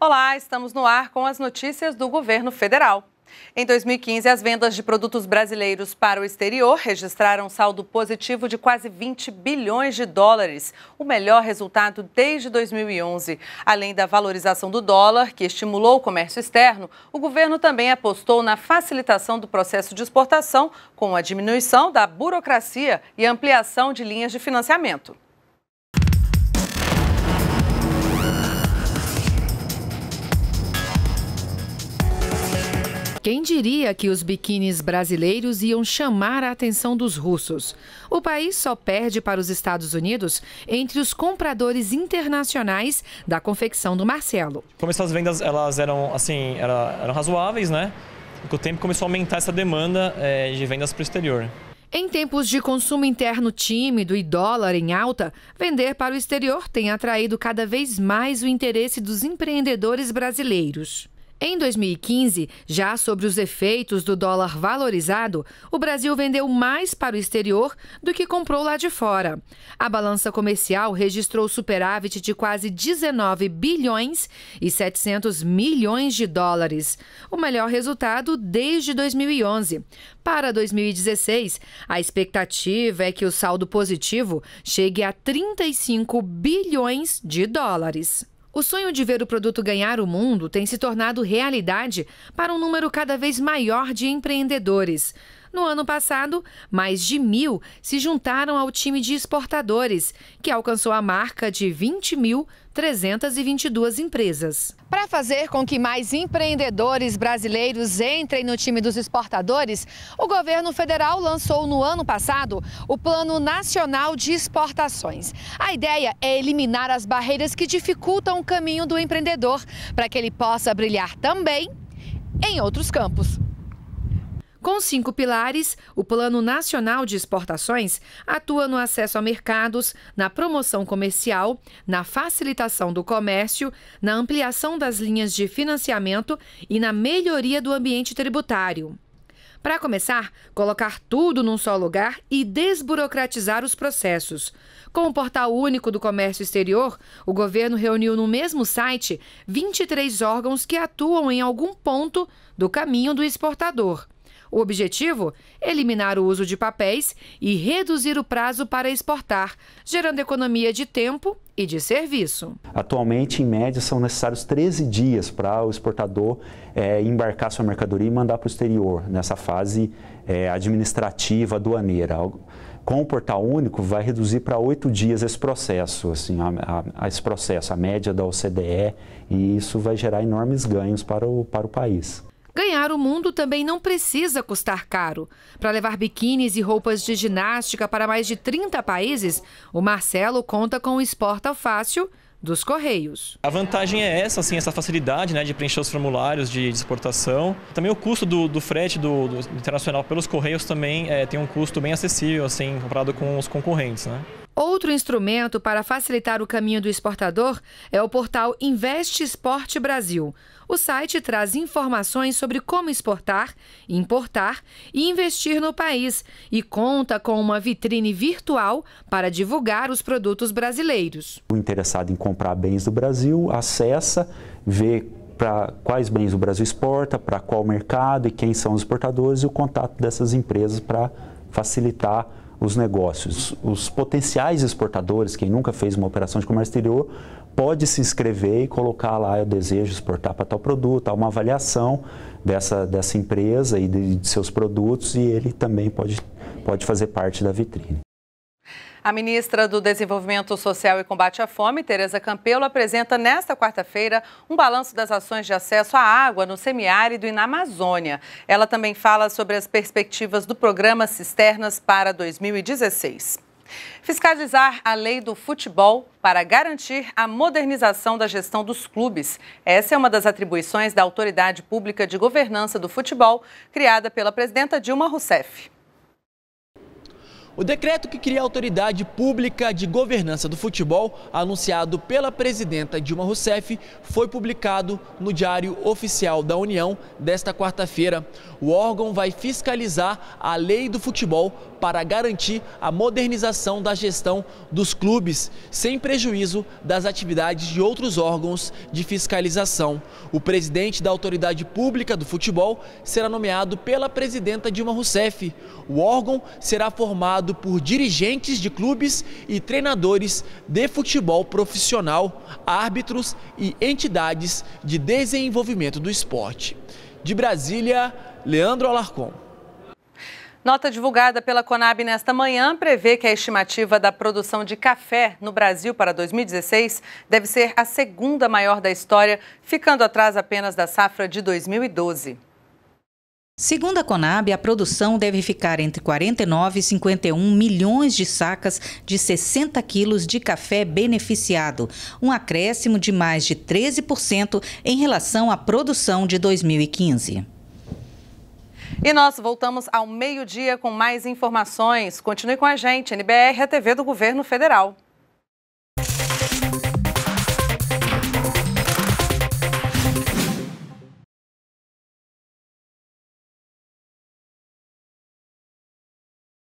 Olá, estamos no ar com as notícias do governo federal. Em 2015, as vendas de produtos brasileiros para o exterior registraram saldo positivo de quase 20 bilhões de dólares, o melhor resultado desde 2011. Além da valorização do dólar, que estimulou o comércio externo, o governo também apostou na facilitação do processo de exportação, com a diminuição da burocracia e ampliação de linhas de financiamento. Quem diria que os biquínis brasileiros iam chamar a atenção dos russos? O país só perde para os Estados Unidos entre os compradores internacionais da confecção do Marcelo. Começou as vendas, elas eram assim, eram, eram razoáveis, né? Com o tempo começou a aumentar essa demanda é, de vendas para o exterior. Em tempos de consumo interno tímido e dólar em alta, vender para o exterior tem atraído cada vez mais o interesse dos empreendedores brasileiros. Em 2015, já sobre os efeitos do dólar valorizado, o Brasil vendeu mais para o exterior do que comprou lá de fora. A balança comercial registrou superávit de quase 19 bilhões e 700 milhões de dólares, o melhor resultado desde 2011. Para 2016, a expectativa é que o saldo positivo chegue a 35 bilhões de dólares. O sonho de ver o produto ganhar o mundo tem se tornado realidade para um número cada vez maior de empreendedores. No ano passado, mais de mil se juntaram ao time de exportadores, que alcançou a marca de 20.322 empresas. Para fazer com que mais empreendedores brasileiros entrem no time dos exportadores, o governo federal lançou no ano passado o Plano Nacional de Exportações. A ideia é eliminar as barreiras que dificultam o caminho do empreendedor, para que ele possa brilhar também em outros campos. Com cinco pilares, o Plano Nacional de Exportações atua no acesso a mercados, na promoção comercial, na facilitação do comércio, na ampliação das linhas de financiamento e na melhoria do ambiente tributário. Para começar, colocar tudo num só lugar e desburocratizar os processos. Com o Portal Único do Comércio Exterior, o governo reuniu no mesmo site 23 órgãos que atuam em algum ponto do caminho do exportador. O objetivo? Eliminar o uso de papéis e reduzir o prazo para exportar, gerando economia de tempo e de serviço. Atualmente, em média, são necessários 13 dias para o exportador é, embarcar sua mercadoria e mandar para o exterior, nessa fase é, administrativa aduaneira. Com o portal único, vai reduzir para oito dias esse processo, assim, a, a, esse processo, a média da OCDE, e isso vai gerar enormes ganhos para o, para o país. Ganhar o mundo também não precisa custar caro. Para levar biquínis e roupas de ginástica para mais de 30 países, o Marcelo conta com o Exporta Fácil dos Correios. A vantagem é essa, assim, essa facilidade né, de preencher os formulários de, exportação. Também o custo do, do frete do, do, internacional pelos Correios também é, tem um custo bem acessível, assim, comparado com os concorrentes. Né? Outro instrumento para facilitar o caminho do exportador é o portal Investe Esporte Brasil. O site traz informações sobre como exportar, importar e investir no país e conta com uma vitrine virtual para divulgar os produtos brasileiros. O interessado em comprar bens do Brasil acessa, vê para quais bens o Brasil exporta, para qual mercado e quem são os exportadores e o contato dessas empresas para facilitar os negócios. Os potenciais exportadores, quem nunca fez uma operação de comércio exterior, pode se inscrever e colocar lá, eu desejo exportar para tal produto, há uma avaliação dessa, dessa empresa e de, de seus produtos e ele também pode, pode fazer parte da vitrine. A ministra do Desenvolvimento Social e Combate à Fome, Tereza Campelo, apresenta nesta quarta-feira um balanço das ações de acesso à água no semiárido e na Amazônia. Ela também fala sobre as perspectivas do programa Cisternas para 2016. Fiscalizar a lei do futebol para garantir a modernização da gestão dos clubes. Essa é uma das atribuições da Autoridade Pública de Governança do Futebol, criada pela presidenta Dilma Rousseff. O decreto que cria a autoridade pública de governança do futebol, anunciado pela presidenta Dilma Rousseff, foi publicado no Diário Oficial da União desta quarta-feira. O órgão vai fiscalizar a lei do futebol para garantir a modernização da gestão dos clubes, sem prejuízo das atividades de outros órgãos de fiscalização. O presidente da autoridade pública do futebol será nomeado pela presidenta Dilma Rousseff. O órgão será formado por dirigentes de clubes e treinadores de futebol profissional, árbitros e entidades de desenvolvimento do esporte. De Brasília, Leandro Alarcón. Nota divulgada pela Conab nesta manhã prevê que a estimativa da produção de café no Brasil para 2016 deve ser a segunda maior da história, ficando atrás apenas da safra de 2012. Segundo a Conab, a produção deve ficar entre 49 e 51 milhões de sacas de 60 quilos de café beneficiado, um acréscimo de mais de 13% em relação à produção de 2015. E nós voltamos ao meio-dia com mais informações. Continue com a gente, NBR, a TV do Governo Federal.